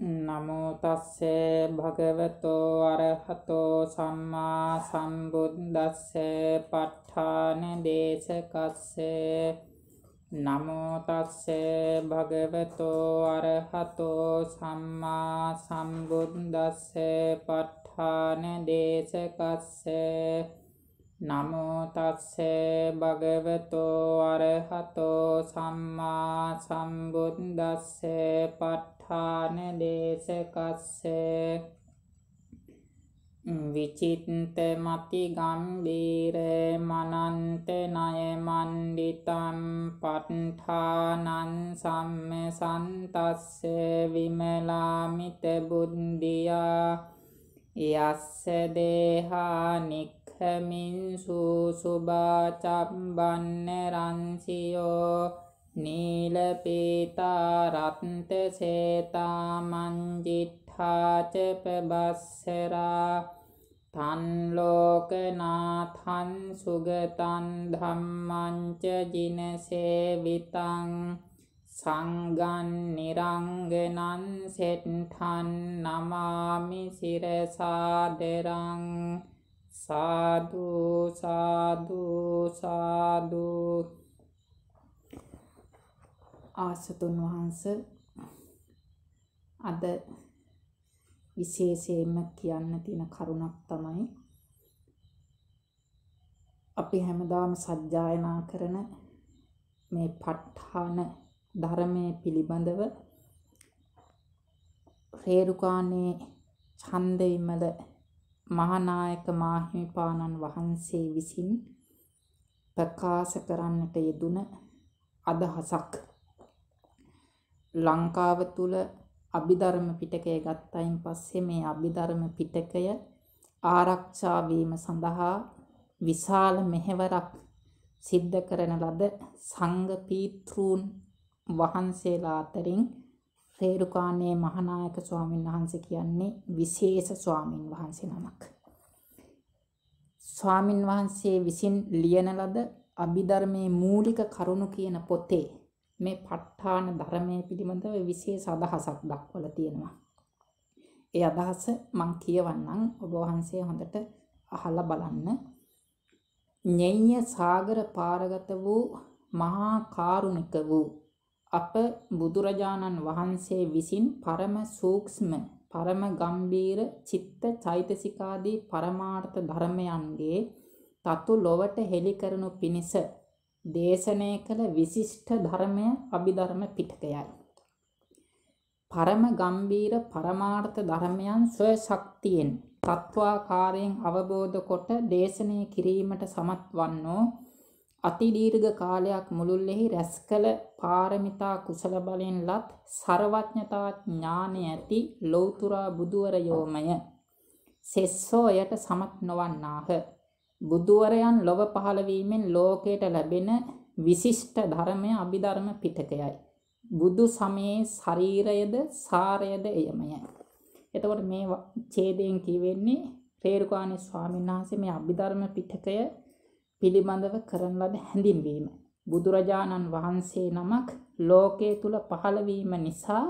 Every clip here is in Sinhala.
නමෝ තස්සේ භගවතෝ අරහතෝ සම්මා සම්බුද්දස්සේ ප ဋ ාණ දේශකස්සේ නමෝ තස්සේ භගවතෝ අරහතෝ සම්මා සම්බුද්දස්සේ ප ဋ ාණ දේශකස්සේ නමෝ තස්සේ භගවතෝ අරහතෝ සම්මා සම්බුද්දස්සේ ප ဋ ාණ දේශකස්සේ විචිත්ත මති ගම්බීර මනන්ත ණය මණ්ඩිතම් ප ဋ ාණං සම්ම සන්තස්සේ විමලාමිත බුද්ධියා යස්ස දේහානික් අහමින් සුසුභාචම්බන්න රංසියෝ නීලපේතාරත්ත සේතාමංජිත්හාච ප්‍රබස්සරා තන්ලෝකනාතන් සුගතන් ධම්මංච ජිනසේවිතං සංගන් නිරංගනන් සෙට්ටන් නමාමි සිරසාදරං සාදු සාදු සාදු ආසතුන් වහන්ස අද විශේෂයෙන්ම කියන්න තියෙන කරුණක් තමයි අපි හැමදාම සජ්ජායනා කරන මේ ප ဋ ාණ ධර්මයේ පිළිබඳව රේරුකාණේ ඡන්දෙ විමල මහානායක මාහිමිපාණන් වහන්සේ විසින් ප්‍රකාශ කරන්නට යෙදුන අදහසක් ලංකාව තුල අභිධර්ම පිටකය ගත්තයින් පස්සේ මේ අභිධර්ම පිටකය ආරක්ෂා වීම සඳහා විශාල මෙහෙවරක් සිද්ධ කරන ලද සංඝ පීත්‍රුන් වහන්සේලා අතරින් රේරුකාණේ මහානායක ස්වාමීන් වහන්සේ කියන්නේ විශේෂ ස්වාමින් වහන්සේ නමක්. ස්වාමින් වහන්සේ විසින් ලියන ලද අභිධර්මයේ මූලික කරුණු කියන පොතේ මේ ප ဋ ාණ ධර්මයේ පිළිබඳව විශේෂ අදහසක් දක්වලා තියෙනවා. ඒ අදහස මම කියවන්නම් ඔබ වහන්සේ හොඳට අහලා බලන්න. ඤෙඤ්‍ය සාගර පාරගත වූ මහා කාරුණික වූ අප බුදුරජාණන් වහන්සේ විසින් පරම සූක්ෂම පරම ගම්බීර චිත්ත චෛතසිකාදී පරමාර්ථ ධර්මයන්ගේ තතු ලොවට හෙළි කරනු පිණිස දේශනය කළ විශිෂ්ට ධර්මය අභිධර්ම පිටකයයි. පරම ගම්බීර පරමාර්ථ ධර්මයන් ස්වශක්තියෙන් තත්වාකාරයෙන් අවබෝධ කොට දේශනය කිරීමට සමත් වන්නෝ අතිදීර්ඝ කාලයක් මුළුල්ලෙහි රැස් කළ පාරමිතා කුසල බලෙන් ලත් ਸਰවඥතා ඥානය ඇති ලෞතුරා බුදුවරයෝමය. සෙස්සෝයට සමත් නොවන්නාහ. බුදුවරයන් ලොව පහළ වීමෙන් ලෝකයට ලැබෙන විශිෂ්ට ධර්මය අභිධර්ම පිටකයයි. බුදු සමයේ ශරීරයද සාරයද එයමය. එතකොට මේ ඡේදයෙන් කියවෙන්නේ රේරුකාණී ස්වාමීන් වහන්සේ මේ අභිධර්ම පිටකය පිළිබඳව කරන ලද හැඳින්වීම. බුදුරජාණන් වහන්සේ නමක් ලෝකයේ තුල පහළවීම නිසා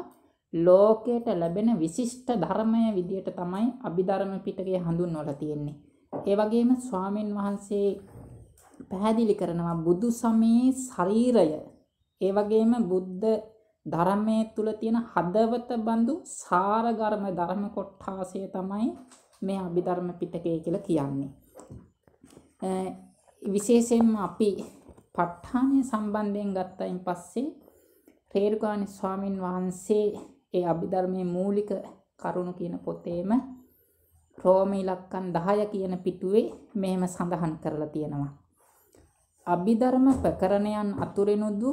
ලෝකයට ලැබෙන විශිෂ්ට ධර්මය විදියට තමයි අභිධර්ම පිටකය හඳුන්වලා තියෙන්නේ. ඒ වගේම ස්වාමින් වහන්සේ පැහැදිලි කරනවා බුදු සමයේ ශරීරය. ඒ වගේම බුද්ධ ධර්මයේ තුල තියෙන හදවත බඳු සාරගර්ම ධර්ම කොටාසය තමයි මේ අභිධර්ම පිටකය කියලා කියන්නේ. විශේෂයෙන්ම අපි ප ဋ ාණය සම්බන්ධයෙන් ගත්තයින් පස්සේ රේරුකාණ ස්වාමින් වහන්සේ ඒ අභිධර්මයේ මූලික කරුණු කියන පොතේම රෝම ඉලක්කම් 10 කියන පිටුවේ මෙහෙම සඳහන් කරලා තියෙනවා. අභිධර්ම ප්‍රකරණයන් අතුරෙනුදු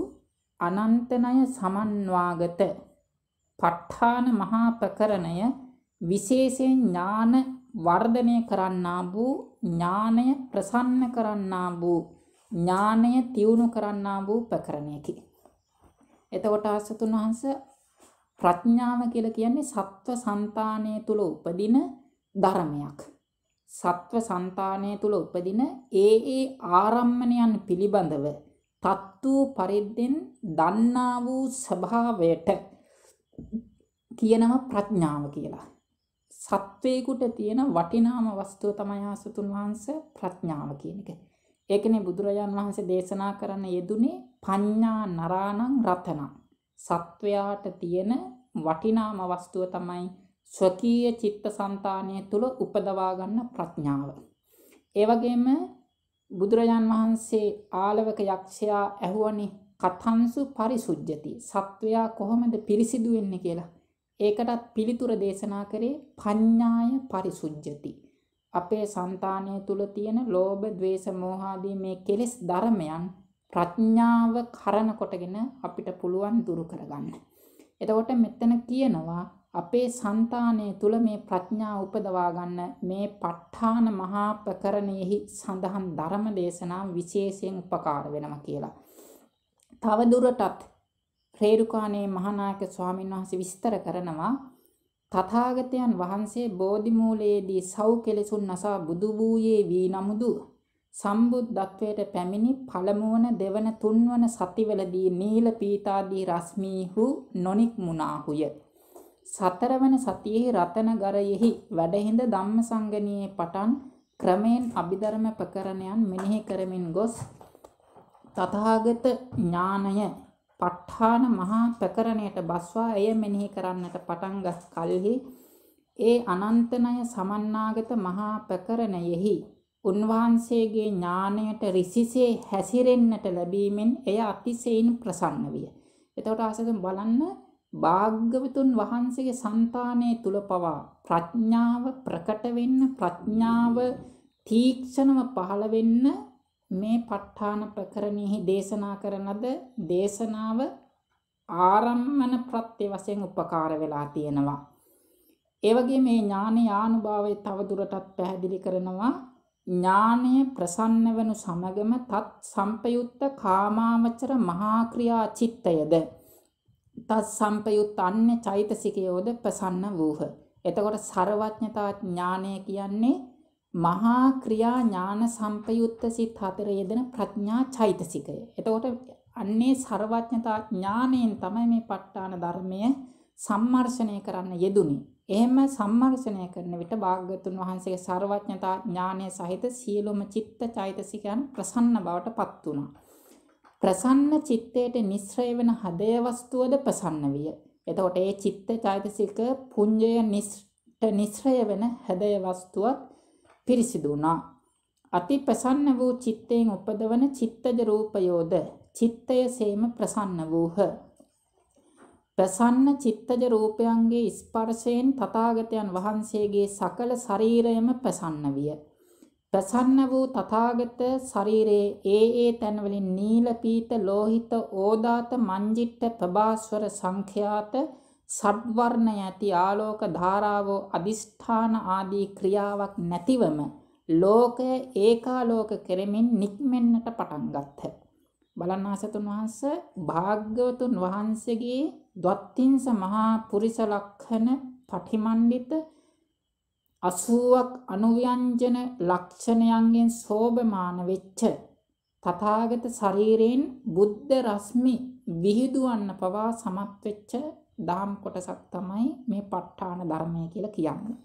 අනන්තනය සමන්වාගත ප ဋ ාණ මහා ප්‍රකරණය විශේෂයෙන් ඥාන වර්ධනය කරන්නා වූ ඥානය ප්‍රසන්න කරන්නා වූ ඥානය තියුණු කරන්නා වූ ප්‍රකරණයකි. එතකොට ආසතුන් වහන්ස ප්‍රඥාව කියලා කියන්නේ සත්ව సంతානය තුල උපදින ධර්මයක්. සත්ව సంతානය තුල උපදින ඒ ඒ ආරම්මණයන් පිළිබඳව තත්තු පරිද්දෙන් දන්නා වූ ස්වභාවයට කියනවා ප්‍රඥාව කියලා. සත්වේකුට තියෙන වටිනාම වස්තුව තමයි ආසතුන් වහන්සේ ප්‍රඥාව කියන එක. ඒකනේ බුදුරජාන් වහන්සේ දේශනා කරන්න යෙදුනේ පඤ්ඤා නරාණං රතනං. සත්වයාට තියෙන වටිනාම වස්තුව තමයි ස්වකීය චිත්තසංතානය තුල උපදවා ගන්න ප්‍රඥාව. ඒ වගේම බුදුරජාන් වහන්සේ ආලවක යක්ෂයා ඇහුවනේ කතන්සු පරිසුජ්ජති. සත්වයා කොහොමද පිරිසිදු වෙන්නේ කියලා. ඒකටත් පිළිතුර දේශනා කරේ පඤ්ඤාය පරිසුජ්ජති. අපේ సంతානය තුල තියෙන ලෝභ, ద్వේෂ, මෝහ මේ කෙලෙස් ධර්මයන් ප්‍රඥාව කරන කොටගෙන අපිට පුළුවන් දුරු කරගන්න. එතකොට මෙතන කියනවා අපේ సంతානය තුල මේ ප්‍රඥා උපදවා ගන්න මේ ප ဋ ාණ මහා ප්‍රකරණයෙහි සඳහන් ධර්ම දේශනා විශේෂයෙන් උපකාර වෙනවා කියලා. තව දුරටත් රේරුකාණේ මහානායක ස්වාමීන් වහන්සේ විස්තර කරනවා තථාගතයන් වහන්සේ බෝධිමූලයේදී සව් කෙලෙසුන් නසා බුදු වූයේ වී නමුදු සම්බුද්ධත්වයට පැමිණි පළමුවන දෙවන තුන්වන සතිවලදී නීල පීතාදී රශ්මීහු නොනික්මුණාහුය සතරවන සතියේ රතනගරයෙහි වැඩහිඳ ධම්මසංගණියේ පටන් ක්‍රමයෙන් අභිධර්ම ප්‍රකරණයන් මෙනෙහි කරමින් ගොස් තථාගත ඥානය ප ဋ ාණ මහා ප්‍රකරණයට බස්වා එය මෙනෙහි කරන්නට පටන් ගත් කලෙහි ඒ අනන්තනය සමන්නාගත මහා ප්‍රකරණයෙහි උන්වහන්සේගේ ඥාණයට රිසිසේ හැසිරෙන්නට ලැබීමෙන් එය අතිශයින් ප්‍රසන්න විය. එතකොට ආසකෙන් බලන්න භාග්‍යවතුන් වහන්සේගේ సంతානයේ තුල පවා ප්‍රඥාව ප්‍රකට වෙන්න ප්‍රඥාව තීක්ෂණව පහළ වෙන්න මේ ප ဋ ාණ ප්‍රකරණෙහි දේශනා කරන ලද දේශනාව ආරම්මන ප්‍රත්‍ය වශයෙන් උපකාර වෙලා තියෙනවා. ඒ වගේ මේ ඥාන යානුභාවය තවදුරටත් පැහැදිලි කරනවා ඥානය ප්‍රසන්න වනු සමගම තත් සම්පයුත්ත කාමාවචර මහා ක්‍රියා චිත්තයද තත් සම්පයුත් අන්නේ චෛතසිකයෝද ප්‍රසන්න වූහ. එතකොට ਸਰවඥතා ඥානය කියන්නේ මහා ක්‍රියා ඥාන සම්පයුත්ත සිත් හතර යෙදෙන ප්‍රඥා චෛතසිකය. එතකොට අන්නේ ਸਰවඥතා ඥාණයෙන් තමයි මේ ප ဋ ාණ ධර්මය සම්මර්ෂණය කරන්න යෙදුනේ. එහෙම සම්මර්ෂණය කරන විට භාග්‍යතුන් වහන්සේගේ ਸਰවඥතා ඥානය සහිත සියලුම චිත්ත චෛතසිකයන් ප්‍රසන්න බවට පත් වුණා. ප්‍රසන්න චිත්තයට නිස්සය වෙන හදය වස්තුවද ප්‍රසන්න විය. එතකොට ඒ චිත්ත චෛතසික පුඤ්ජය නිස්ට නිස්සය වෙන හදය වස්තුවත් පිරිසිදු වුණා. අති ප්‍රසන්න වූ චිත්තයෙන් උපදවන චිත්තජ රූපයෝද චිත්තය සේම ප්‍රසන්න වූහ. ප්‍රසන්න චිත්තජ රූපයන්ගේ ස්පර්ශයෙන් තථාගතයන් වහන්සේගේ සකල ශරීරයම ප්‍රසන්න විය. ප්‍රසන්න වූ තථාගත ශරීරයේ ඒ ඒ තැන්වලින් නීල පීත ලෝහිත ඕදාත මංජිට්ඨ ප්‍රභාස්වර සංඛ්‍යාත සබ්වර්ණය ඇති ආලෝක ධාරාවෝ අදිෂ්ඨාන ආදී ක්‍රියාවක් නැතිවම ලෝකය ඒකාලෝක කෙරෙමින් නික්මෙන්නට පටන් ගත්හ. බලන්නාසතුන් වහන්ස භාග්‍යවතුන් වහන්සේගේ ද්වත්තිංස මහා පුරිස ලක්ෂණ පටිමණ්ඩිත 80ක් අනුව්‍යංජන ලක්ෂණයන්ගෙන් සෝභමාන වෙච්ච තථාගත ශරීරයෙන් බුද්ධ රශ්මි විහිදුවන්න පවා සමත් වෙච්ච දාම් කොටසක් තමයි මේ ප ဋ ාණ ධර්මය කියලා කියන්නේ.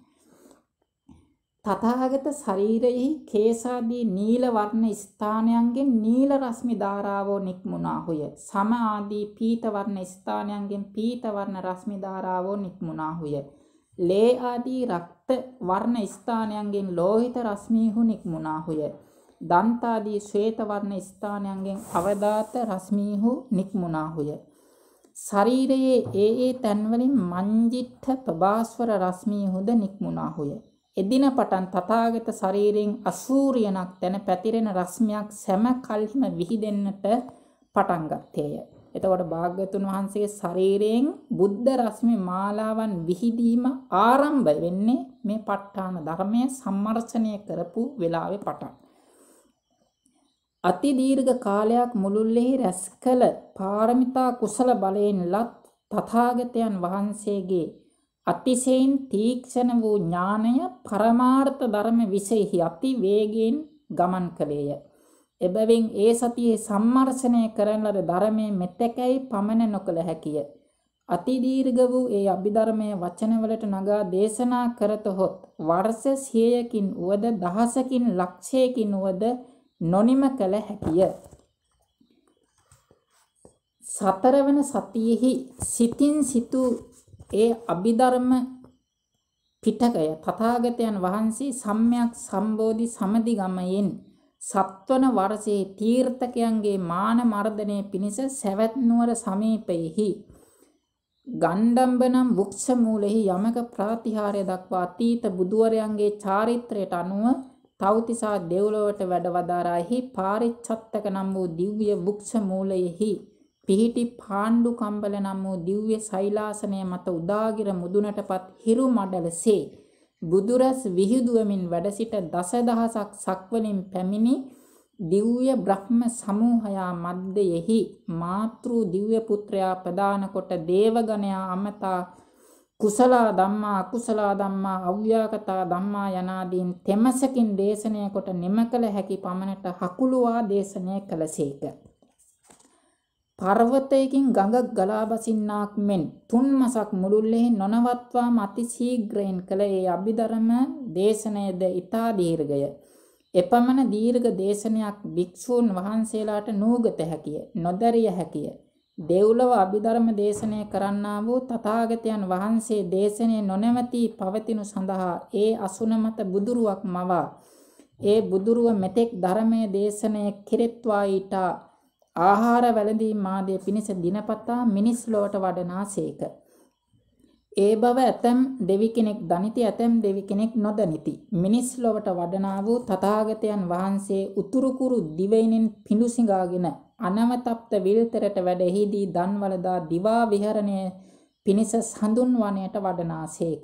තථාගත ශරීරයෙහි කේසාදී නීල වර්ණ ස්ථානයන්ගෙන් නීල රශ්මි ධාරාවෝ නික්මුණාහුය. සම ආදී පීත වර්ණ ස්ථානයන්ගෙන් පීත වර්ණ රශ්මි ධාරාවෝ නික්මුණාහුය. ලේ ආදී රක්ත වර්ණ ස්ථානයන්ගෙන් ලෝහිත රශ්මීහු නික්මුණාහුය. දන්තාදී ශ්වේත වර්ණ ස්ථානයන්ගෙන් අවදාත රශ්මීහු නික්මුණාහුය. ශරීරයේ ඒ ඒ තැන්වලින් මංජිත්ථ ප්‍රභාස්වර රශ්මිය හොඳ නික්මුණාහුය. එදින පටන් තථාගත ශරීරයෙන් අසූරියනක් තැන පැතිරෙන රශ්මියක් සෑම කල්හිම විහිදෙන්නට පටන් ගත්තේය. එතකොට භාග්‍යතුන් වහන්සේ ශරීරයෙන් බුද්ධ රශ්මි මාලාවන් විහිදීම ආරම්භ වෙන්නේ මේ ප ဋ ාණ ධර්මය සම්මර්ෂණය කරපු වෙලාවේ පටන්. අති දීර්ඝ කාලයක් මුළුල්ලෙහි රැස් කළ පාරමිතා කුසල බලයෙන් ලත් තථාගතයන් වහන්සේගේ අතිශයින් තීක්ෂණ වූ ඥානය පරමාර්ථ ධර්ම විශේෂෙහි අති වේගයෙන් ගමන් කළේය. එබැවින් ඒ සතියේ සම්මර්ෂණය කරන ලද ධර්මයේ මෙතෙකයි පමණ නොකළ හැකිය. අති දීර්ඝ වූ ඒ අභිධර්මයේ වචනවලට නගා දේශනා කරතොත් වර්ෂ 100කින් උවද දහසකින් ලක්ෂයකින් උවද නොනිම කළ හැකිය. සතරවන සතියෙහි සිතින් සිටු ඒ අභිධර්ම පිටකය තථාගතයන් වහන්සේ සම්්‍යක් සම්බෝධි සමදිගමයෙන් සත්වන වර්ෂයේ තීර්ථකයන්ගේ මාන මර්ධනය පිණිස සැවැත් නුවර සමීපයේහි ගණ්ඩම්බ නම් වෘක්ෂ මූලෙහි යමක ප්‍රාතිහාර්ය දක්වා අතීත බුදුවරයන්ගේ චාරිත්‍රයට අනුව තවතිසා දෙව්ලොවට වැඩ වදාරාහි පාරිච්ඡත්තක නම් වූ දිව්‍ය වෘක්ෂ මූලයෙහි පිහිටි පාණ්ඩු කම්බල නම් වූ දිව්‍ය සෛලාසනය මත උදාගිර මුදුනටපත් හිරු මඩලසේ බුදුරස් විහිදුවමින් වැඩ සිට දසදහසක් සක්වලින් පැමිණි දිව්‍ය බ්‍රහ්ම සමූහයා මැද්දෙහි මාතෘ දිව්‍ය පුත්‍රයා ප්‍රදාන කොට දේවගණයා අමතා කුසල ධම්මා අකුසල ධම්මා අව්‍යාකතා ධම්මා යනාදීන් තෙමසකින් දේශනය කොට නිම කළ හැකි පමණට හකුලුවා දේශනය කළසේක. පර්වතයකින් ගඟක් ගලා බසින්නාක් මෙන් තුන් මාසක් මුළුල්ලෙහි නොනවත්වා මති ශීඝ්‍රයෙන් කළ ඒ අභිධර්ම දේශනයද ඊතා දීර්ඝය. එපමණ දීර්ඝ දේශනයක් භික්ෂූන් වහන්සේලාට නූගත හැකිය, නොදරිය හැකිය. දෙව්ලොව අභිධර්ම දේශනය කරන්නා වූ තථාගතයන් වහන්සේ දේශනේ නොනැවතී පවතිනු සඳහා ඒ අසුන මත බුදුරුවක් මවා ඒ බුදුරුව මෙතෙක් ධර්මයේ දේශනය කෙරෙත්වා ඊට ආහාර වැළඳීම් ආදී පිණිස දිනපතා මිනිස් ලොවට වඩනාසේක. ඒ බව ඇතම් දෙවි කෙනෙක් දනිති ඇතම් දෙවි කෙනෙක් නොදනිති. මිනිස් ලොවට වඩනා වූ තථාගතයන් වහන්සේ උතුරුකුරු දිවයිනෙන් පිඬු සිඟාගෙන අනවතප්ත විල්තරට වැඩෙහිදී දන්වලදා දිවා විහරණය පිණිස සඳුන් වනයට වඩනාසේක.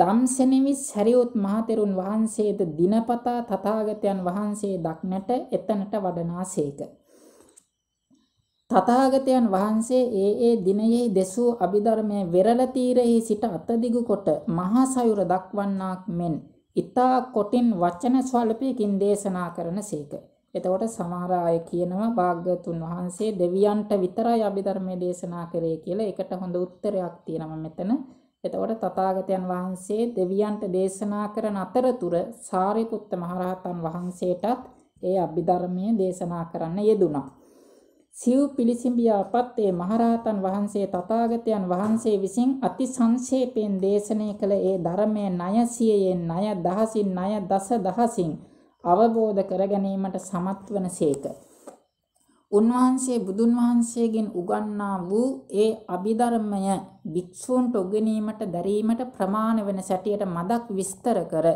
දම්සෙනෙවි සැරියොත් මහතෙරුන් වහන්සේද දිනපතා තථාගතයන් වහන්සේ දක්නට එතනට වඩනාසේක. තථාගතයන් වහන්සේ ඒ ඒ දිනයෙහි දෙසූ අභිධර්මයේ වෙරළ තීරෙහි සිට අතදිගු කොට මහා සයුර දක්වන්නාක් මෙන් ඊතා කොටින් වචන ස්වල්පයකින් දේශනා කරන සීක. එතකොට සමහර අය කියනවා භාග්‍යතුන් වහන්සේ දෙවියන්ට විතරයි අභිධර්මයේ දේශනා කරේ කියලා. ඒකට හොඳ උත්තරයක් තියෙනවා මෙතන. එතකොට තථාගතයන් වහන්සේ දෙවියන්ට දේශනා කරන අතරතුර සාරිපුත්ත මහරහතන් වහන්සේටත් ඒ අභිධර්මයේ දේශනා කරන්න යෙදුණා. සිව් පිළිසිඹියාපත් ඒ මහරහතන් වහන්සේ තථාගතයන් වහන්සේ විසින් අති සංක්ෂේපයෙන් දේශනය කළ ඒ ධර්මයේ ණය සියයෙන් ණය දහසින් ණය දස දහසින් අවබෝධ කර ගැනීමට සමත් වනසේක. උන්වහන්සේ බුදුන් වහන්සේගෙන් උගන්වා වූ ඒ අභිධර්මය භික්ෂූන්ට උගෙනීමට දැරීමට ප්‍රමාණ වෙන සැටියට මදක් විස්තර කර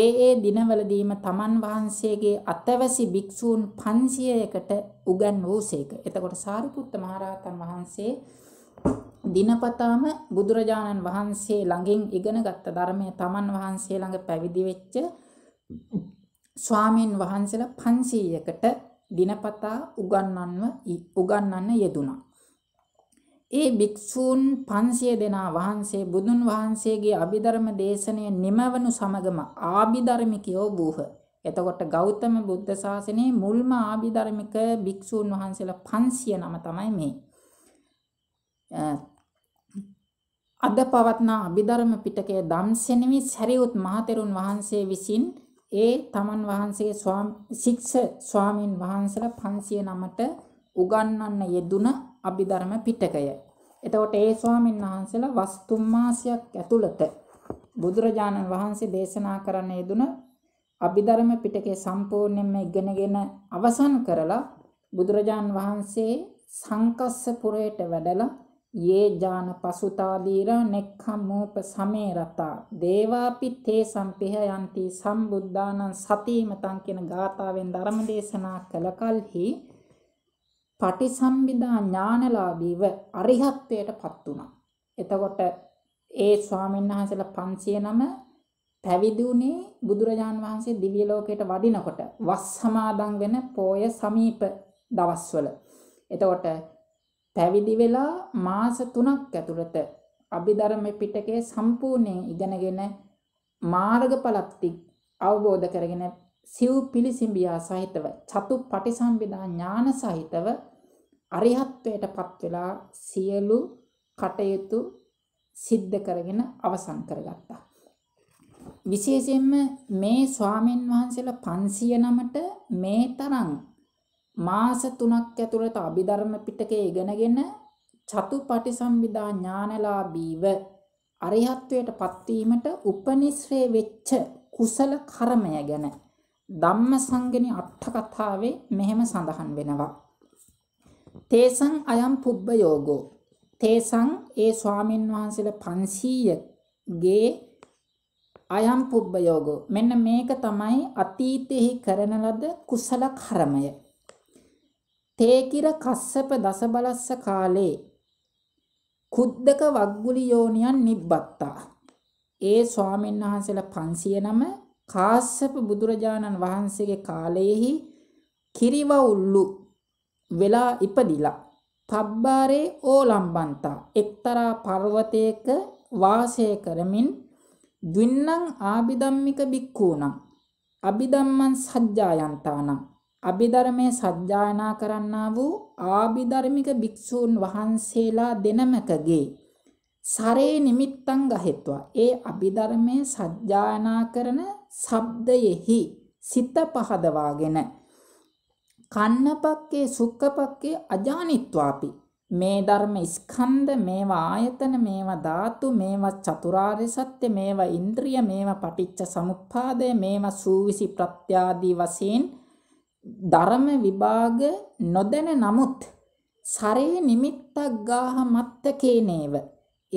ඒ ඒ දිනවලදීම තමන් වහන්සේගේ අතවැසි භික්ෂූන් 500කට උගන් වූසේක. එතකොට සාරිපුත්ත මහරහතන් වහන්සේ දිනපතාම බුදුරජාණන් වහන්සේ ළඟින් ඉගෙන ගත්ත ධර්මය තමන් වහන්සේ ළඟ පැවිදි වෙච්ච ස්වාමීන් වහන්සේලා 500කට දිනපතා උගන්වන්ව උගන්වන්න යෙදුණා. ඒ භික්ෂූන් 500 දෙනා වහන්සේ බුදුන් වහන්සේගේ අභිධර්ම දේශනය නිමවනු සමගම ආභිධර්මිකයෝ වූහ. එතකොට ගෞතම බුද්ධ ශාසනයේ මුල්ම ආභිධර්මික භික්ෂූන් වහන්සේලා 500 නම තමයි මේ. අද පවත්නා අභිධර්ම පිටකයේ ධම්සෙනෙහි සැරියුත් මහතෙරුන් වහන්සේ විසින් ඒ තමන් වහන්සේ ශික්ෂ ස්වාමින් වහන්සලා 509ට උගන්වන්න යෙදුන අභිධර්ම පිටකය. එතකොට ඒ ස්වාමින් වහන්සලා වස්තුම් මාසයක් ඇතුළත බුදුරජාණන් වහන්සේ දේශනා කරන්න යෙදුන අභිධර්ම පිටකේ සම්පූර්ණයෙන්ම ඉගෙනගෙන අවසන් කරලා බුදුරජාන් වහන්සේ සංකස්ස පුරයට වැඩලා යේ ජාන පසුතා දීරා නෙක්ඛම්මෝප සමේ රතා දේවාපි තේ සම්පිහ යන්ති සම්බුද්ධානං සතිමතං කියන ගාථාවෙන් ධර්ම දේශනා කළ කලෙහි පටිසම්භිදා ඥානලාභීව අරිහත්ත්වයටපත් වුණා. එතකොට ඒ ස්වාමීන් වහන්සේලා 509 පැවිදි වුණේ බුදුරජාන් වහන්සේ දිව්‍ය ලෝකයට වඩිනකොට වස් සමාදන් වෙන පෝය සමීප දවස්වල. එතකොට පැවිදි වෙලා මාස 3ක් ඇතුළත අභිධර්ම පිටකය සම්පූර්ණයෙන් ඉගෙනගෙන මාර්ගඵලත් අවබෝධ කරගෙන සිව් පිළිසිඹියා සහිතව චතු පටිසම්භිදා ඥාන සහිතව අරිහත්වයට පත් වෙලා සියලු කටයුතු සිද්ධ කරගෙන අවසන් කරගත්තා. විශේෂයෙන්ම මේ ස්වාමින් වහන්සේලා 500 නමට මේ තරම් මාස 3ක් ඇතුළත අභිධර්ම පිටකේ ඉගෙනගෙන චතුපටි සම්විදා ඥානලාභීව අරිහත්වයට පත්වීමට උපනිශ්‍රේ වෙච්ච කුසල කර්මය ගැන ධම්මසංගනි අට කතාවේ මෙහෙම සඳහන් වෙනවා. තේසං අයම් පුබ්බ යෝගෝ. තේසං ඒ ස්වාමින් වහන්සේලා 500 ගේ අයම් පුබ්බ යෝගෝ. මෙන්න මේක තමයි අතීතෙහි කරන ලද කුසල කර්මය. තේතිර කස්සප දසබලස්ස කාලේ කුද්දක වග්ගුලි යෝනියන් නිබ්බත්තා. ඒ ස්වාමීන් වහන්සේලා 509 කාස්සප බුදුරජාණන් වහන්සේගේ කාලයේහි කිරිවවුල්ලු වෙලා ඉපදිලා පබ්බාරේ ඕලම්බන්තා එක්තරා පර්වතයක වාසය කරමින් ද්වින්නම් ආබිධම්මික බික්කූණං අබිධම්මං සජ්ජායන්තානම් අභිධර්මයේ සත්‍යායනා කරන්නා වූ ආභිධර්මික භික්ෂූන් වහන්සේලා දෙනමකගේ සරේ නිමිත්තං ගහෙත්වා ඒ අභිධර්මයේ සත්‍යායනා කරන ශබ්දයෙහි සිත පහදවාගෙන කන්නපක්කේ සුක්කපක්කේ අජානිත්වාපි මේ ධර්ම ස්කන්ධ මේවා ආයතන මේවා ධාතු මේවා චතුරාර්ය සත්‍ය මේවා ඉන්ද්‍රිය මේවා පටිච්ච සමුප්පාදය මේවා සූවිසි ප්‍රත්‍යාදී වශයෙන් ධර්ම විභාග නොදැන නමුත් සරේ නිමිත්තක් ගාහ මත්තකේනේව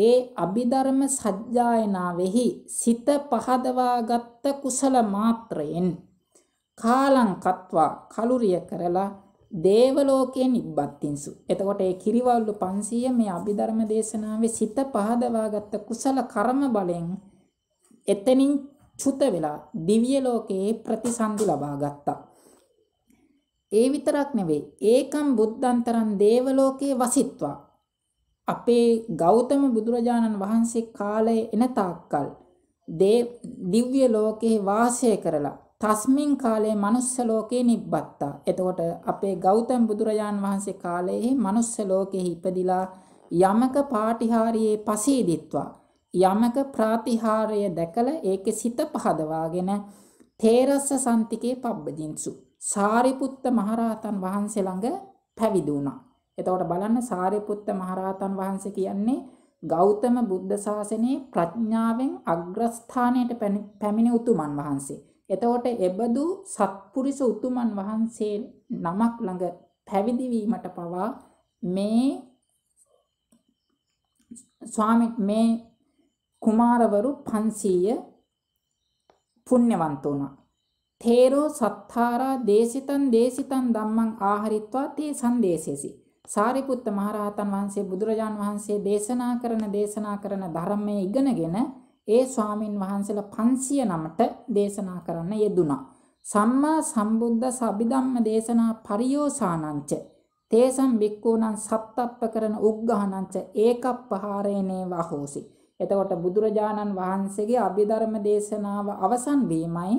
ඒ අභිධර්ම සජ්ජායනාවෙහි සිත පහදවාගත්ත කුසල මාත්‍රයෙන් කාලං කත්වා කලුරිය කරලා දේවලෝකයේ නිබ්බත්තින්සු. එතකොට ඒ කිරිවල්ලු 500 මේ අභිධර්ම දේශනාවේ සිත පහදවාගත්ත කුසල කර්ම බලෙන් එතනින් චුත වෙලා දිව්‍ය ලෝකයේ ප්‍රතිසන්දි ලබා ගත්තා. ඒ විතරක් නෙවෙයි. ඒකම් බුද්ධන්තරන් දේවලෝකේ වසිත්වා. අපේ ගෞතම බුදුරජාණන් වහන්සේ කාලයේ එන තාක්කල් දිව්‍ය ලෝකේ වාසය කරලා තස්මින් කාලයේ manuss ලෝකේ නිබ්බත්තා. එතකොට අපේ ගෞතම බුදුරජාන් වහන්සේ කාලයේ manuss ලෝකේ ඉපදිලා යමක පාටිහාරියේ පසීදිත්වා. යමක ප්‍රාතිහාරය දැකලා ඒකේ සිත පහදවාගෙන තේරස්ස සම්තිකේ පබ්බජින්සු සාරිපුත්ත මහරහතන් වහන්සේ ළඟ පැවිදි වුණා. එතකොට බලන්න සාරිපුත්ත මහරහතන් වහන්සේ කියන්නේ ගෞතම බුද්ධ ශාසනයේ ප්‍රඥාවෙන් අග්‍රස්ථානයට පැමිණි උතුමන් වහන්සේ. එතකොට එබඳු සත්පුරිස උතුමන් වහන්සේ නමක් ළඟ පැවිදි වීමට පවා මේ ස්වාමී මේ කුමාරවරු 500 පුණ්‍යවන්ත වුණා. තේරෝ සත්තාරා දේශිතං දේශිතං ධම්මං ආහරිත්වා තේ සංදේශේසි සාරිපුත්ත මහරහතන් වහන්සේ බුදුරජාන් වහන්සේ දේශනා කරන දේශනා කරන ධර්මයේ ඉගෙනගෙන ඒ ස්වාමින් වහන්සේලා 500 නමට දේශනා කරන්න යෙදුනා සම්මා සම්බුද්ධ සබිධම්ම දේශනා පරියෝසානංච තේසම් බික්කූණං සත්තප්ප කරන උග්ගහනංච ඒකප්පහාරේනේ වහෝසි එතකොට බුදුරජාණන් වහන්සේගේ අභිධර්ම දේශනාව අවසන් වීමයි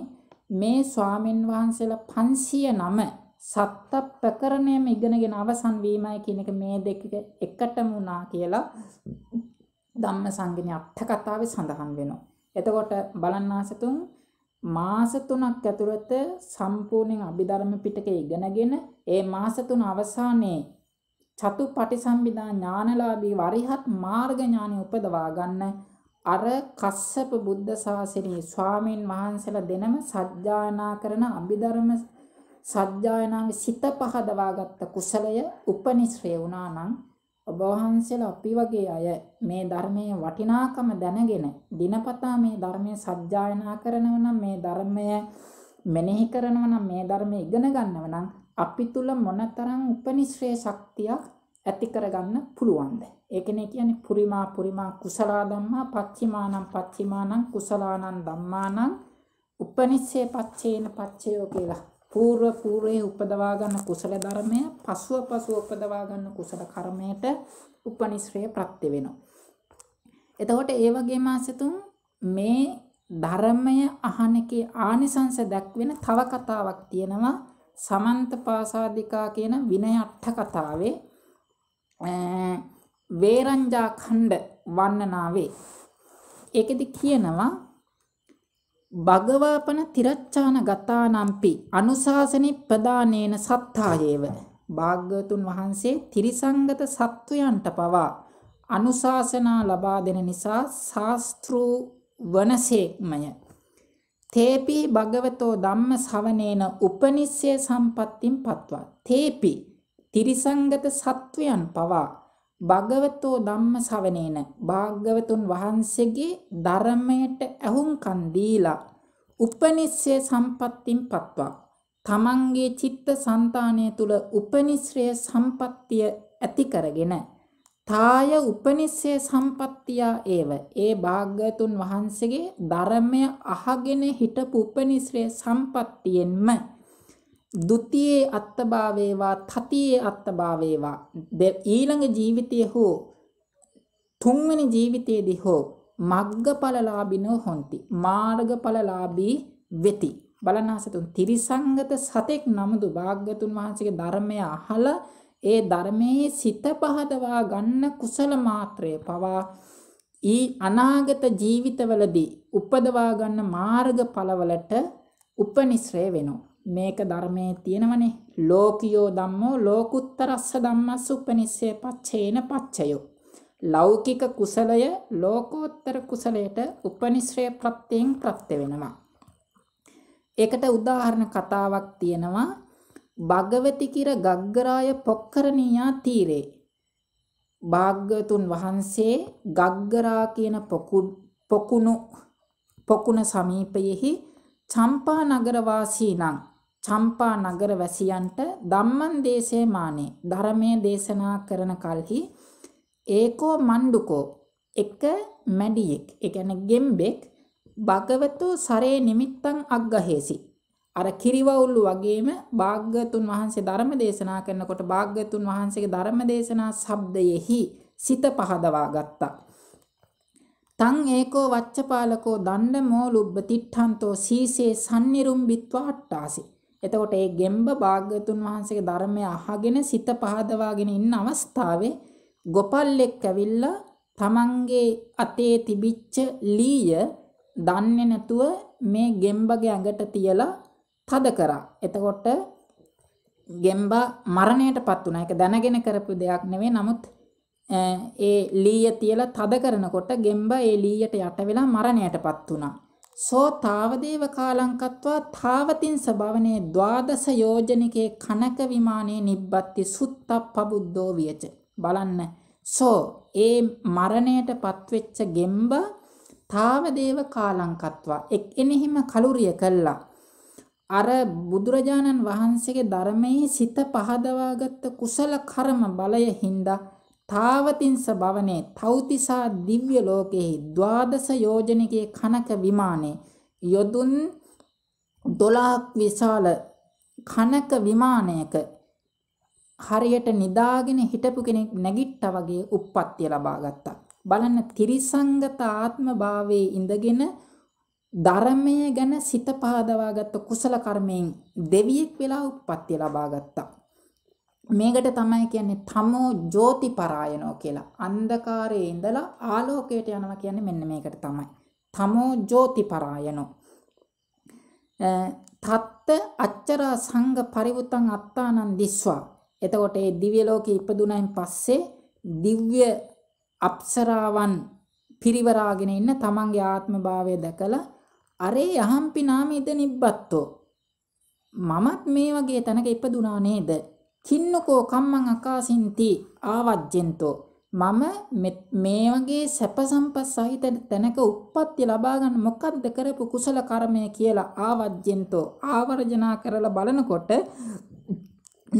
මේ ස්වාමින් වහන්සේලා 509 සත්ත ප්‍රකරණයම ඉගෙනගෙන අවසන් වීමයි කියන එක මේ දෙක එකටම වුණා කියලා ධම්ම සංගණ්‍ය අට කතාවේ සඳහන් වෙනවා. එතකොට බලන්න ආසතුන් මාස 3ක් ඇතුළත සම්පූර්ණ අභිධර්ම පිටකය ඉගෙනගෙන ඒ මාස 3 අවසානයේ චතුපටිසම්භිදා ඥානලාභී වරිහත් මාර්ග ඥානෙ උපදවා ගන්න අර කස්සප බුද්ධ ශාසනයේ ස්වාමීන් වහන්සේලා දෙනම සත්‍යායනා කරන අභිධර්ම සත්‍යායනාවේ සිත පහදවාගත්ත කුසලය උපනිශ්‍රේ වුණා නම් ඔබ වහන්සේලා අපි වගේ අය මේ ධර්මයේ වටිනාකම දැනගෙන දිනපතා මේ ධර්මයේ සත්‍යායනා කරනව නම් මේ ධර්මය මෙනෙහි කරනව නම් මේ ධර්මය ඉගෙන ගන්නව නම් අපි තුල මොනතරම් උපනිශ්‍රේ ශක්තියක් ඇති කරගන්න පුළුවන්ද? ඒ කියන්නේ කියන්නේ පුරිමා පුරිමා කුසලා ධම්මා පච්චිමානම් පච්චිමානම් කුසලානම් ධම්මානම් උපනිස්සේ පච්චේන පච්චයෝ කියලා. పూర్ව పూర్වේ උපදවා ගන්න කුසල ධර්මය පසුව පසුව උපදවා ගන්න කුසල කර්මයට උපනිශ්‍රය ප්‍රත්‍ය වෙනවා. එතකොට ඒ වගේ මාසතුන් මේ ධර්මය අහනකේ ආනිසංස දැක්වෙන තව කතාවක් තියෙනවා සමන්ත පාසාදිකා කියන විනය අට කතාවේ වේරංජා ඛණ්ඩ වන්නනාවේ. ඒකෙදි කියනවා භගවාපන තිරච්ඡාන ගතානම්පි අනුශාසනෙ ප්‍රදානේන සත්තායේව භාග්‍යතුන් වහන්සේ තිරිසංගත සත්වයන්ට පවා අනුශාසනා ලබා දෙන නිසා ශාස්ත්‍රු වනසේක්මය තේපි භගවතෝ ධම්ම ශ්‍රවණේන උපනිස්සේ සම්පත්තින් පත්වා තේපි තිරිසංගත සත්වයන් පවා භගවතෝ ධම්ම ශවණේන භාග්‍යවතුන් වහන්සේගේ ධර්මයට ඇහුම්කන් දීලා උපනිශ්‍රේ සම්පත්තින් පත්වා තමන්ගේ චිත්ත સંતાණය තුල උපනිශ්‍රේ සම්පත්තිය ඇති කරගෙන තාය උපනිශ්‍රේ සම්පත්තිය ඒව ඒ භාග්‍යතුන් වහන්සේගේ ධර්මය අහගෙන හිටපු උපනිශ්‍රේ සම්පත්තියෙන්ම දුතියේ අත්තභාවේවා තතියේ අත්තභාවේවා ඊළඟ ජීවිතය හෝ තුන්වැනි ජීවිතයේදී හෝ මග්ගඵලලාභිනෝ හොಂತಿ මාර්ගඵලලාභී වෙති බලනාසතුන් තිරිසංගත සතෙක් නමුදු භාග්‍යතුන් වහන්සේගේ ධර්මය අහලා ඒ ධර්මයේ සිත පහදවා ගන්න කුසල මාත්‍රය පවා ඊ අනාගත ජීවිතවලදී උපදවා ගන්න මාර්ගඵලවලට උපනිශ්‍රය වෙනවා මේක ධර්මයේ තියෙනවනේ ලෝකියෝ ධම්මෝ ලෝකුත්තරස්ස ධම්මස්ස උපනිස්සේ පච්චේන පච්චයෝ ලෞකික කුසලය ලෝකෝත්තර කුසලයට උපනිශ්‍රේ ප්‍රත්‍යයෙන් ප්‍රත්‍ය වෙනවා ඒකට උදාහරණ කතාවක් තියෙනවා භගවති කිර ගග්ගරාය පොක්කරණීයා තීරේ භාග්‍යතුන් වහන්සේ ගග්ගරා කියන පොකුණු පොකුණ සමීපයෙහි චම්පා නගර වාසී නම් චම්පා නගර වැසියන්ට ධම්මං දේශේ මානේ ධර්මයේ දේශනා කරන කලෙහි ඒකෝ මණ්ඩුකෝ එක මැඩියෙක් ඒ කියන්නේ ගෙම්බෙක් භගවතු සරේ නිමිත්තං අග්ගහේසි අර කිරිවවුල්ලු වගේම භාග්‍යතුන් වහන්සේ ධර්ම දේශනා කරනකොට භාග්‍යතුන් වහන්සේගේ ධර්ම දේශනා ශබ්දයෙහි සිත පහදවා ගත්තා තං ඒකෝ වච්චපාලකෝ දණ්ඩ මෝලුබ්බ තිට්ඨන්තෝ සීසේ සම්නිරුම් විත්වාට්ටාසි එතකොට ඒ ගෙම්බ භාග්‍යතුන් වහන්සේගේ ධර්මය අහගෙන සිත පහදවාගෙන ඉන්න අවස්ථාවේ ගොපල්ලෙක් ඇවිල්ලා තමන්ගේ අතේ තිබිච්ච ලීය දන්නේ නැතුව මේ ගෙම්බගේ ඇඟට තියලා තද කරා. එතකොට ගෙම්බා මරණයටපත් වුණා. ඒක දැනගෙන කරපු දෙයක් නෙවෙයි. නමුත් ඒ ලීය තියලා තද කරනකොට ගෙම්බා ඒ ලීයට යට වෙලා මරණයටපත් වුණා. සෝ තාවදේව කාලංකත්වා තාවතින් සභවනේ ද්වාදස යෝජනිකේ කනක විමානයේ නිබ්බත්ති සුත්තක් පබුද්ධෝ වියච. බලන්න සෝ ඒ මරණයට පත්වෙච්ච ගෙම්බ තාවදේව කාලංකත්වා එක් එනෙහිම කලුරිය කළා. අර බුදුරජාණන් වහන්සේගේ ධර්මයේ සිත පහදවාගත්ත කුසල කර්ම බලය හින්දා තාවතින්ස භවනේ තෞතිසා දිව්‍ය ලෝකෙහි ද්වාදස යෝජනකේ කනක විමානේ යොදුන් 12ක් විශාල කනක විමානයක හරියට නිදාගෙන හිටපු කෙනෙක් නැගිට්ටා වගේ උප්පත්තිය ලබා ගත්තා. බලන්න තිරිසංගත ආත්ම භාවයේ ඉඳගෙන ධර්මය ගැන සිත පහදවාගත්ත කුසල කර්මයෙන් දෙවියෙක් වෙලා උප්පත්තිය ලබා ගත්තා. මේකට තමයි කියන්නේ තමෝ ජෝති පරායනෝ කියලා. අන්ධකාරයේ ඉඳලා ආලෝකයට යනවා කියන්නේ මෙන්න මේකට තමයි. තමෝ ජෝති පරායනෝ. තත්ත අච්චර සංඝ පරිවුතං අත්තානං දිස්වා. එතකොට මේ දිව්‍ය ලෝකෙ ඉපදුනයින් පස්සේ දිව්‍ය අප්සරාවන් පිරිවරාගෙන ඉන්න තමන්ගේ ආත්ම භාවය දැකලා අරේ යහම්පි නාමේද නිබ්බත්තෝ මමත් මේ වගේ තැනක ඉපදුනා නේද කින්නකෝ කම්මං අකාසින්ති ආවජ්ජෙන්තෝ මම මේ වගේ සැප සම්පත් සහිත තැනක උප්පත්ති ලබා ගන්න මොකද්ද කරපු කුසල කර්මය කියලා ආවජ්ජෙන්තෝ ආවර්ජනා කරලා බලනකොට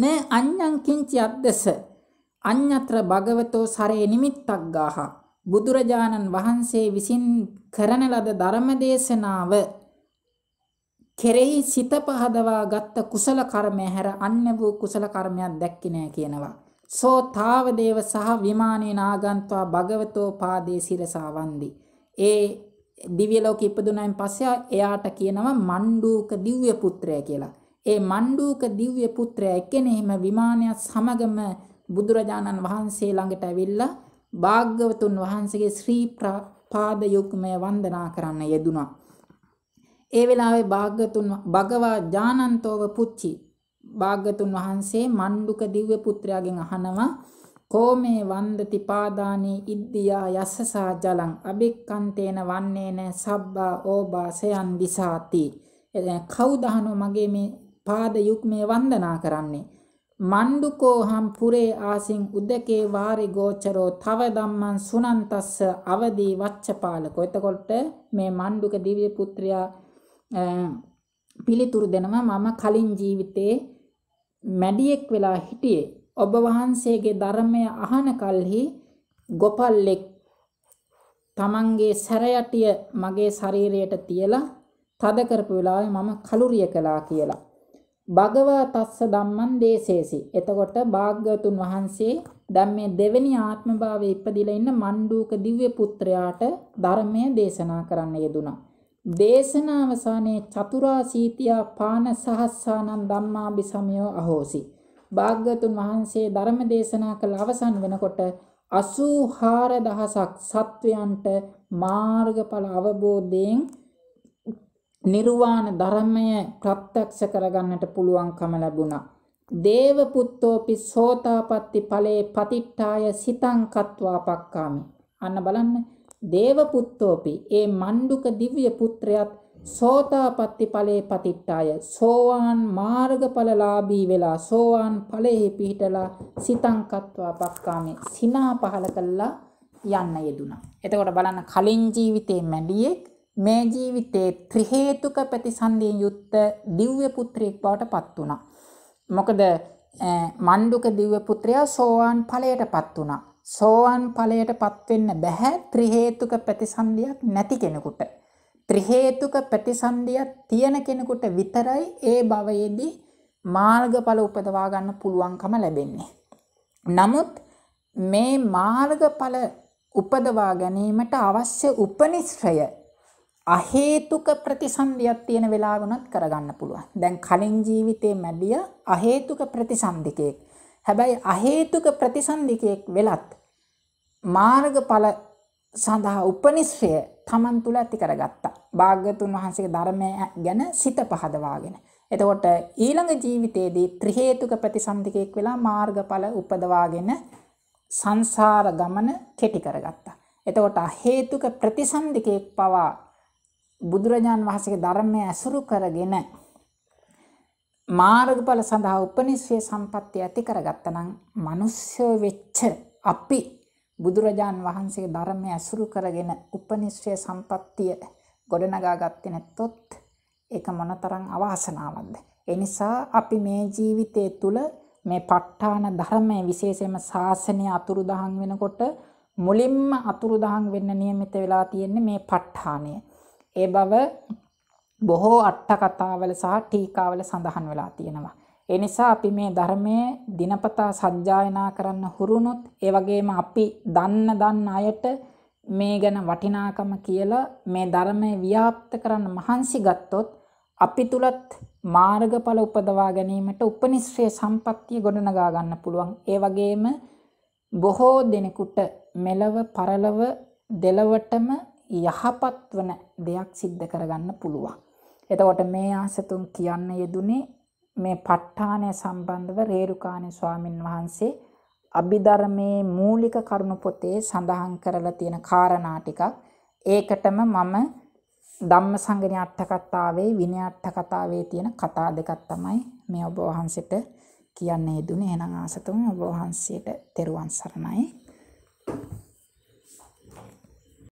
න අඤ්ඤං කිංචි අද්දස අඤ්ඤත්‍ර භගවතෝ සරේ නිමිත්තක් ගාහ බුදුරජාණන් වහන්සේ විසින් කරන ලද ධර්ම දේශනාව කෙරෙහි සිත පහදවා ගත්ත කුසල කර්මය හැර අන්‍ය වූ කුසල කර්මයක් දැක්කේ නැහැ කියනවා. සෝ තාවදේව සහ විමානේන ආගන්තුවා භගවතෝ පාදේ සිරසාවන්දි. ඒ දිව්‍ය ලෝකෙ ඉපදුනායින් පස්සේ එයාට කියනවා මණ්ඩූක දිව්‍ය පුත්‍රය කියලා. ඒ මණ්ඩූක දිව්‍ය පුත්‍රය එක්කෙනෙහිම විමානයත් සමගම බුදුරජාණන් වහන්සේ ළඟට ඇවිල්ලා භාග්‍යවතුන් වහන්සේගේ ශ්‍රී පාද යුග්මය වන්දනා කරන්න යෙදුනා. ඒ වෙලාවේ භාග්‍යතුන් භගවා ඥානන්තෝව පුච්චි භාග්‍යතුන් වහන්සේ මණ්ඩුක දිව්‍ය පුත්‍රයාගෙන් අහනවා කෝමේ වන්දති පාදානේ ඉද්දියා යස්සසා ජලං අබෙක්කන්තේන වන්නේන සබ්බා ඕබාසයන් දිසාති කවුද අහනෝ මගේ මේ පාද යුග්මේ වන්දනා කරන්නේ මණ්ඩුකෝ හම් පුරේ ආසින් උදකේ වාරි ගෝචරෝ තව ධම්මං සුනන්තස්ස අවදී වච්චපාලකෝ එතකොට මේ මණ්ඩුක දිව්‍ය පුත්‍රයා පිළිතුරු දෙනවා මම කලින් ජීවිතේ මැඩියෙක් වෙලා හිටියේ ඔබ වහන්සේගේ ධර්මය අහන කල්හි ගොපල්ලෙක් තමන්ගේ සැරයටිය මගේ ශරීරයට තියලා තද කරපු වෙලාවේ මම කලුරිය කළා කියලා. භගවා තස්ස ධම්මං දේසේසි. එතකොට භාග්‍යවතුන් වහන්සේ දැන් මේ දෙවෙනි ආත්මභාවයේ ඉපදිලා ඉන්න මණ්ඩූක දිව්‍ය පුත්‍රයාට ධර්මය දේශනා කරන්න යෙදුනා. දේශනාවසානයේ චතුරා සීතියා පාන සහස්සානං ධම්මාභි සමයෝ අහෝසි. භාග්‍යතුන් වහන්සේ ධර්ම දේශනා කළ අවසන් වෙනකොට 84000ක් සත්වයන්ට මාර්ගඵල අවබෝධයෙන් නිර්වාණ ධර්මය ප්‍රත්‍යක්ෂ කරගන්නට පුළුවන්කම ලැබුණා. දේව පුත්තෝපි සෝතාපට්ටි ඵලේ පතිට්ඨාය සිතං කତ୍වා පක්කාමි. අන්න බලන්න දේවපුත්තෝපි ඒ මණ්ඩුක දිව්‍ය පුත්‍රයාත් සෝතාපට්ටි ඵලයේ පතිට්ඨාය සෝවාන් මාර්ගඵලලාභී වෙලා සෝවාන් ඵලයේ පිහිටලා සිතං කତ୍වා පක්කාමේ සිනා පහල කළා යන්න යෙදුනා. එතකොට බලන්න කලින් ජීවිතේ මැඩියෙක් මේ ජීවිතේ ත්‍රි හේතුක ප්‍රතිසන්දියෙන් යුක්ත දිව්‍ය පුත්‍රයෙක් බවට පත් වුණා. මොකද මණ්ඩුක දිව්‍ය පුත්‍රයා සෝවාන් ඵලයටපත් වුණා. සෝවන් ඵලයට පත්වෙන්න බැහැ ත්‍රි හේතුක ප්‍රතිසන්දියක් නැති කෙනෙකුට. ත්‍රි හේතුක ප්‍රතිසන්දියක් තියෙන කෙනෙකුට විතරයි ඒ භවයේදී මාර්ගඵල උපදවා ගන්න පුළුවන්කම ලැබෙන්නේ. නමුත් මේ මාර්ගඵල උපදවා ගැනීමට අවශ්‍ය උපනිශ්‍රය අහේතුක ප්‍රතිසන්දියක් තියෙන වෙලාවුණත් කරගන්න පුළුවන්. දැන් කලින් ජීවිතේ මැඩිය අහේතුක ප්‍රතිසන්දිකයෙක්. හැබැයි අහේතුක ප්‍රතිසන්දිකයෙක් වෙලත් මාර්ගඵල සඳහා උපනිශ්‍රය තමන් තුළ ඇති කරගත්තා. භාග්‍යතුන් වහන්සේගේ ධර්මය ගැන සිත පහදවාගෙන. එතකොට ඊළඟ ජීවිතයේදී ත්‍රි හේතුක ප්‍රතිසන්දිකයෙක් වෙලා මාර්ගඵල උපදවාගෙන සංසාර ගමන කෙටි කරගත්තා. එතකොට හේතුක ප්‍රතිසන්දිකයෙක් පවා බුදුරජාන් වහන්සේගේ ධර්මය ඇසුරු කරගෙන මාර්ගඵල සඳහා උපනිශ්‍රය සම්පත්තිය ඇති කරගත්තනම් මිනිස්සු වෙච්ච අපි බුදුරජාන් වහන්සේ ධර්මය ඇසුරු කරගෙන උපනිශ්‍රය සම්පත්තිය ගොඩනගා ගත්තේ නැත්තොත් ඒක මොනතරම් අවාසනාවක්ද ඒ නිසා අපි මේ ජීවිතය තුළ මේ ප ဋ ාණ ධර්මයේ විශේෂයෙන්ම ශාසනය අතුරුදහන් වෙනකොට මුලින්ම අතුරුදහන් වෙන්න නියමිත වෙලා තියෙන්නේ මේ ප ဋ ාණය. ඒ බව බොහෝ අට්ට කතාවල සහ ටීකාවල සඳහන් වෙලා තියෙනවා. එනිසා අපි මේ ධර්මය දිනපතා සජ්ජායනා කරන්න හුරුණොත් ඒවගේම අපි දන්න දන්න අයට මේ ගැන වටිනාකම කියලා මේ ධර්මය ව්‍යාප්ත කරන්න මහන්සි ගත්තොත් අපි තුලත් මාර්ගඵල උපදවා ගැනීමට උපනිශ්‍රේ සම්පත්තිය ගොඩනගා ගන්න පුළුවන්. ඒ වගේම බොහෝ දෙනෙකුට මෙලව පරලව දෙලවටම යහපත් වන දෙයක් සිද්ධ කරගන්න පුළුවන්. එතකොට මේ ආසතුන් කියන්න යෙදුනේ මේ ප ဋ ාණය සම්බන්ධව රේරුකාණේ ස්වාමින් වහන්සේ අභිධර්මයේ මූලික කරුණු පොතේ සඳහන් කරලා තියෙන කාරණා ටිකක් ඒකටම මම ධම්මසංගණී අට කතාවේ විනය අට කතාවේ තියෙන කතා දෙකක් තමයි මේ ඔබ වහන්සේට කියන්නේ දුන්නේ එහෙනම් ආසතුන් ඔබ වහන්සේට තෙරුවන් සරණයි